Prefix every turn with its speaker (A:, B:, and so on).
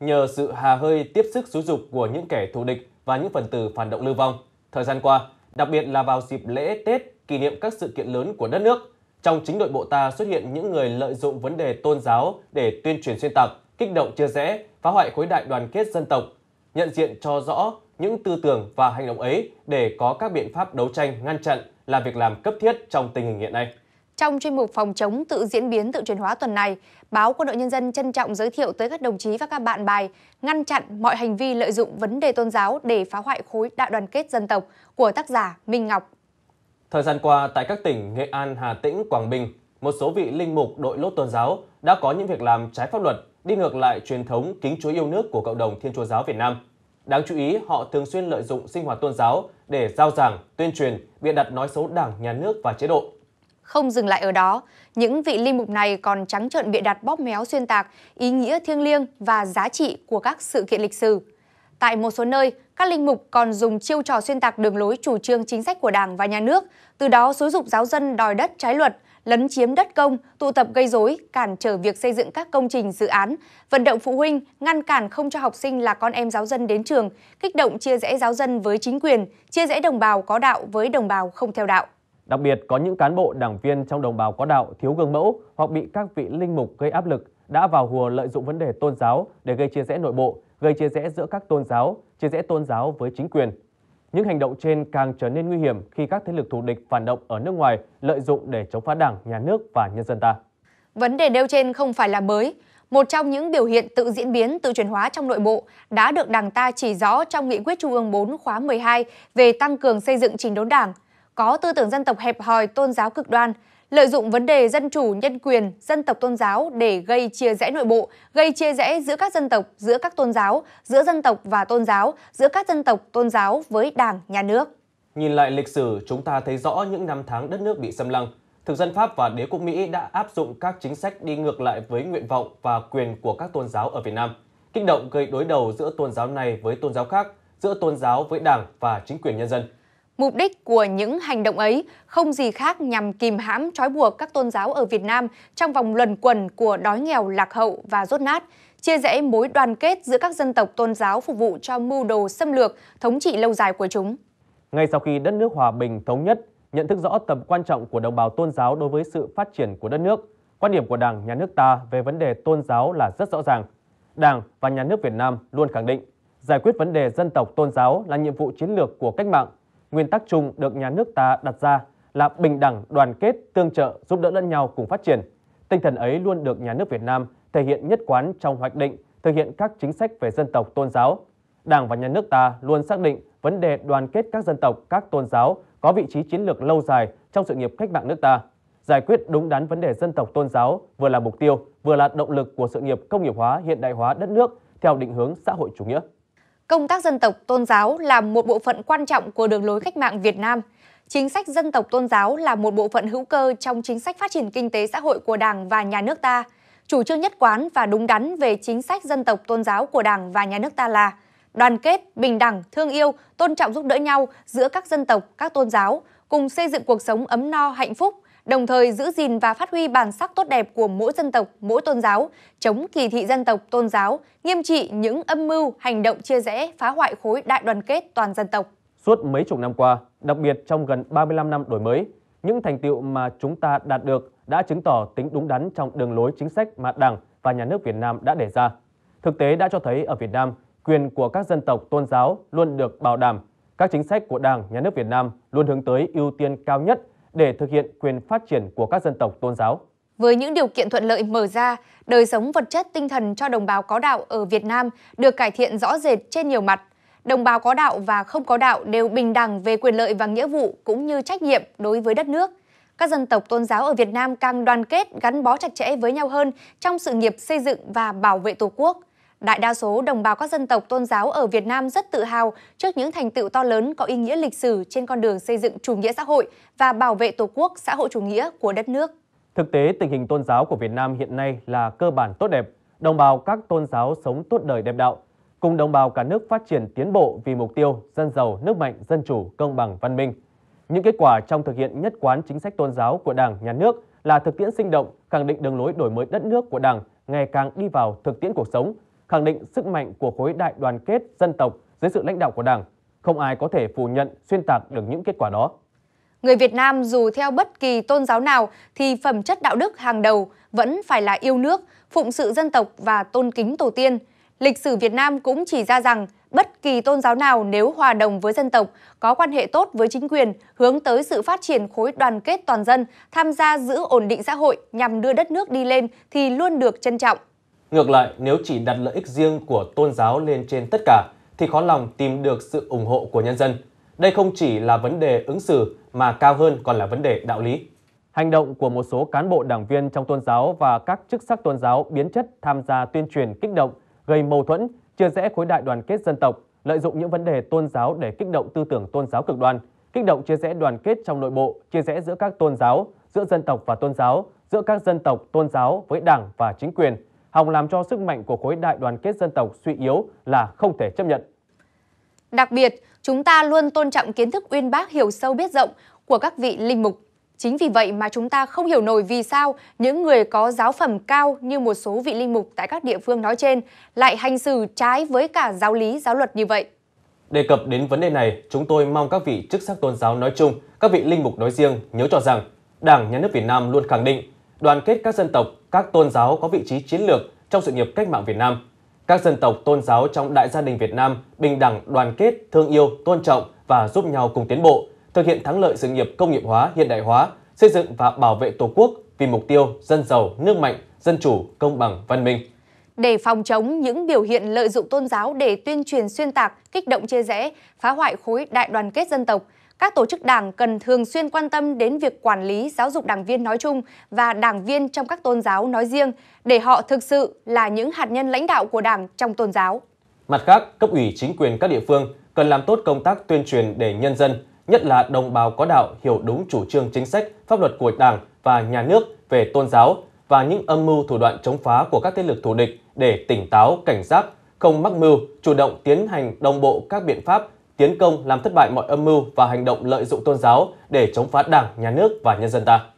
A: Nhờ sự hà hơi tiếp sức xúi dục của những kẻ thù địch và những phần tử phản động lưu vong, thời gian qua, đặc biệt là vào dịp lễ Tết kỷ niệm các sự kiện lớn của đất nước, trong chính nội bộ ta xuất hiện những người lợi dụng vấn đề tôn giáo để tuyên truyền xuyên tạc, kích động chia rẽ, phá hoại khối đại đoàn kết dân tộc, nhận diện cho rõ những tư tưởng và hành động ấy để có các biện pháp đấu tranh ngăn chặn là việc làm cấp thiết trong tình hình hiện nay.
B: Trong chuyên mục phòng chống tự diễn biến tự chuyển hóa tuần này, báo Quân đội Nhân dân trân trọng giới thiệu tới các đồng chí và các bạn bài Ngăn chặn mọi hành vi lợi dụng vấn đề tôn giáo để phá hoại khối đại đoàn kết dân tộc của tác giả Minh Ngọc.
A: Thời gian qua, tại các tỉnh Nghệ An, Hà Tĩnh, Quảng Bình, một số vị linh mục đội lốt tôn giáo đã có những việc làm trái pháp luật, đi ngược lại truyền thống kính chúa yêu nước của cộng đồng Thiên Chúa giáo Việt Nam. Đáng chú ý, họ thường xuyên lợi dụng sinh hoạt tôn giáo để giao giảng, tuyên truyền, bịa đặt nói xấu đảng, nhà nước và chế độ,
B: không dừng lại ở đó, những vị linh mục này còn trắng trợn bịa đặt bóp méo xuyên tạc ý nghĩa thiêng liêng và giá trị của các sự kiện lịch sử. Tại một số nơi, các linh mục còn dùng chiêu trò xuyên tạc đường lối chủ trương chính sách của Đảng và Nhà nước, từ đó xúi dục giáo dân đòi đất trái luật, lấn chiếm đất công, tụ tập gây rối, cản trở việc xây dựng các công trình dự án, vận động phụ huynh ngăn cản không cho học sinh là con em giáo dân đến trường, kích động chia rẽ giáo dân với chính quyền, chia rẽ đồng bào có đạo với đồng bào không theo đạo.
A: Đặc biệt, có những cán bộ đảng viên trong đồng bào có đạo thiếu gương mẫu hoặc bị các vị linh mục gây áp lực đã vào hùa lợi dụng vấn đề tôn giáo để gây chia rẽ nội bộ, gây chia rẽ giữa các tôn giáo, chia rẽ tôn giáo với chính quyền. Những hành động trên càng trở nên nguy hiểm khi các thế lực thù địch phản động ở nước ngoài lợi dụng để chống phá đảng, nhà nước và nhân dân ta.
B: Vấn đề nêu trên không phải là mới. Một trong những biểu hiện tự diễn biến, tự chuyển hóa trong nội bộ đã được Đảng ta chỉ rõ trong Nghị quyết Trung ương 4 khóa 12 về tăng cường xây dựng trình đốn Đảng – có tư tưởng dân tộc hẹp hòi, tôn giáo cực đoan, lợi dụng vấn đề dân chủ, nhân quyền, dân tộc tôn giáo để gây chia rẽ nội bộ, gây chia rẽ giữa các dân tộc, giữa các tôn giáo, giữa dân tộc và tôn giáo, giữa các dân tộc, tôn giáo với Đảng, nhà nước.
A: Nhìn lại lịch sử, chúng ta thấy rõ những năm tháng đất nước bị xâm lăng. Thực dân Pháp và đế quốc Mỹ đã áp dụng các chính sách đi ngược lại với nguyện vọng và quyền của các tôn giáo ở Việt Nam, kích động gây đối đầu giữa tôn giáo này với tôn giáo khác, giữa tôn giáo với Đảng và chính quyền nhân dân.
B: Mục đích của những hành động ấy không gì khác nhằm kìm hãm trói buộc các tôn giáo ở Việt Nam trong vòng luẩn quẩn của đói nghèo, lạc hậu và rốt nát, chia rẽ mối đoàn kết giữa các dân tộc tôn giáo phục vụ cho mưu đồ xâm lược, thống trị lâu dài của chúng.
A: Ngay sau khi đất nước hòa bình thống nhất, nhận thức rõ tầm quan trọng của đồng bào tôn giáo đối với sự phát triển của đất nước, quan điểm của Đảng, Nhà nước ta về vấn đề tôn giáo là rất rõ ràng. Đảng và Nhà nước Việt Nam luôn khẳng định, giải quyết vấn đề dân tộc tôn giáo là nhiệm vụ chiến lược của cách mạng nguyên tắc chung được nhà nước ta đặt ra là bình đẳng, đoàn kết, tương trợ, giúp đỡ lẫn nhau cùng phát triển. Tinh thần ấy luôn được nhà nước Việt Nam thể hiện nhất quán trong hoạch định, thực hiện các chính sách về dân tộc, tôn giáo. Đảng và nhà nước ta luôn xác định vấn đề đoàn kết các dân tộc, các tôn giáo có vị trí chiến lược lâu dài trong sự nghiệp cách mạng nước ta. Giải quyết đúng đắn vấn đề dân tộc tôn giáo vừa là mục tiêu, vừa là động lực của sự nghiệp công nghiệp hóa hiện đại hóa đất nước theo định hướng xã hội chủ nghĩa
B: công tác dân tộc tôn giáo là một bộ phận quan trọng của đường lối cách mạng Việt Nam. Chính sách dân tộc tôn giáo là một bộ phận hữu cơ trong chính sách phát triển kinh tế xã hội của Đảng và nhà nước ta. Chủ trương nhất quán và đúng đắn về chính sách dân tộc tôn giáo của Đảng và nhà nước ta là đoàn kết, bình đẳng, thương yêu, tôn trọng giúp đỡ nhau giữa các dân tộc, các tôn giáo, cùng xây dựng cuộc sống ấm no, hạnh phúc, đồng thời giữ gìn và phát huy bản sắc tốt đẹp của mỗi dân tộc, mỗi tôn giáo, chống kỳ thị dân tộc, tôn giáo, nghiêm trị những âm mưu, hành động chia rẽ, phá hoại khối đại đoàn kết toàn dân tộc.
A: Suốt mấy chục năm qua, đặc biệt trong gần 35 năm đổi mới, những thành tiệu mà chúng ta đạt được đã chứng tỏ tính đúng đắn trong đường lối chính sách mà Đảng và Nhà nước Việt Nam đã đề ra. Thực tế đã cho thấy ở Việt Nam, quyền của các dân tộc tôn giáo luôn được bảo đảm. Các chính sách của Đảng, Nhà nước Việt Nam luôn hướng tới ưu tiên cao nhất để thực hiện quyền phát triển của các dân tộc tôn giáo.
B: Với những điều kiện thuận lợi mở ra, đời sống vật chất tinh thần cho đồng bào có đạo ở Việt Nam được cải thiện rõ rệt trên nhiều mặt. Đồng bào có đạo và không có đạo đều bình đẳng về quyền lợi và nghĩa vụ cũng như trách nhiệm đối với đất nước. Các dân tộc tôn giáo ở Việt Nam càng đoàn kết gắn bó chặt chẽ với nhau hơn trong sự nghiệp xây dựng và bảo vệ Tổ quốc – Đại đa số đồng bào các dân tộc tôn giáo ở Việt Nam rất tự hào trước những thành tựu to lớn có ý nghĩa lịch sử trên con đường xây dựng chủ nghĩa xã hội và bảo vệ Tổ quốc xã hội chủ nghĩa của đất nước.
A: Thực tế, tình hình tôn giáo của Việt Nam hiện nay là cơ bản tốt đẹp, đồng bào các tôn giáo sống tốt đời đẹp đạo, cùng đồng bào cả nước phát triển tiến bộ vì mục tiêu dân giàu, nước mạnh, dân chủ, công bằng, văn minh. Những kết quả trong thực hiện nhất quán chính sách tôn giáo của Đảng, Nhà nước là thực tiễn sinh động, khẳng định đường lối đổi mới đất nước của Đảng ngày càng đi vào thực tiễn cuộc sống, khẳng định sức mạnh của khối đại đoàn kết dân tộc dưới sự lãnh đạo của Đảng. Không ai có thể phủ nhận xuyên tạc được những kết quả đó.
B: Người Việt Nam dù theo bất kỳ tôn giáo nào thì phẩm chất đạo đức hàng đầu vẫn phải là yêu nước, phụng sự dân tộc và tôn kính tổ tiên. Lịch sử Việt Nam cũng chỉ ra rằng bất kỳ tôn giáo nào nếu hòa đồng với dân tộc, có quan hệ tốt với chính quyền, hướng tới sự phát triển khối đoàn kết toàn dân, tham gia giữ ổn định xã hội nhằm đưa đất nước đi lên thì luôn được trân trọng.
A: Ngược lại, nếu chỉ đặt lợi ích riêng của tôn giáo lên trên tất cả, thì khó lòng tìm được sự ủng hộ của nhân dân. Đây không chỉ là vấn đề ứng xử mà cao hơn còn là vấn đề đạo lý. Hành động của một số cán bộ đảng viên trong tôn giáo và các chức sắc tôn giáo biến chất tham gia tuyên truyền kích động, gây mâu thuẫn, chia rẽ khối đại đoàn kết dân tộc, lợi dụng những vấn đề tôn giáo để kích động tư tưởng tôn giáo cực đoan, kích động chia rẽ đoàn kết trong nội bộ, chia rẽ giữa các tôn giáo, giữa dân tộc và tôn giáo, giữa các dân tộc, tôn giáo với đảng và chính quyền – hòng làm cho sức mạnh của khối đại đoàn kết dân tộc suy yếu là không thể chấp nhận.
B: Đặc biệt, chúng ta luôn tôn trọng kiến thức uyên bác hiểu sâu biết rộng của các vị linh mục. Chính vì vậy mà chúng ta không hiểu nổi vì sao những người có giáo phẩm cao như một số vị linh mục tại các địa phương nói trên lại hành xử trái với cả giáo lý, giáo luật như vậy.
A: Đề cập đến vấn đề này, chúng tôi mong các vị chức sắc tôn giáo nói chung, các vị linh mục nói riêng nhớ cho rằng Đảng, Nhà nước Việt Nam luôn khẳng định đoàn kết các dân tộc, các tôn giáo có vị trí chiến lược trong sự nghiệp cách mạng Việt Nam. Các dân tộc tôn giáo trong đại gia đình Việt Nam bình đẳng, đoàn kết, thương yêu, tôn trọng và giúp nhau cùng tiến bộ, thực hiện thắng lợi sự nghiệp công nghiệp hóa, hiện đại hóa, xây dựng và bảo vệ Tổ quốc vì mục tiêu dân giàu, nước mạnh, dân chủ, công bằng, văn minh.
B: Để phòng chống những biểu hiện lợi dụng tôn giáo để tuyên truyền xuyên tạc, kích động chia rẽ, phá hoại khối đại đoàn kết dân tộc, các tổ chức đảng cần thường xuyên quan tâm đến việc quản lý giáo dục đảng viên nói chung và đảng viên trong các tôn giáo nói riêng để họ thực sự là những hạt nhân lãnh đạo của đảng trong tôn giáo.
A: Mặt khác, cấp ủy chính quyền các địa phương cần làm tốt công tác tuyên truyền để nhân dân, nhất là đồng bào có đạo hiểu đúng chủ trương chính sách, pháp luật của Đảng và nhà nước về tôn giáo và những âm mưu thủ đoạn chống phá của các thế lực thù địch để tỉnh táo, cảnh giác, không mắc mưu, chủ động tiến hành đồng bộ các biện pháp tiến công làm thất bại mọi âm mưu và hành động lợi dụng tôn giáo để chống phá đảng, nhà nước và nhân dân ta.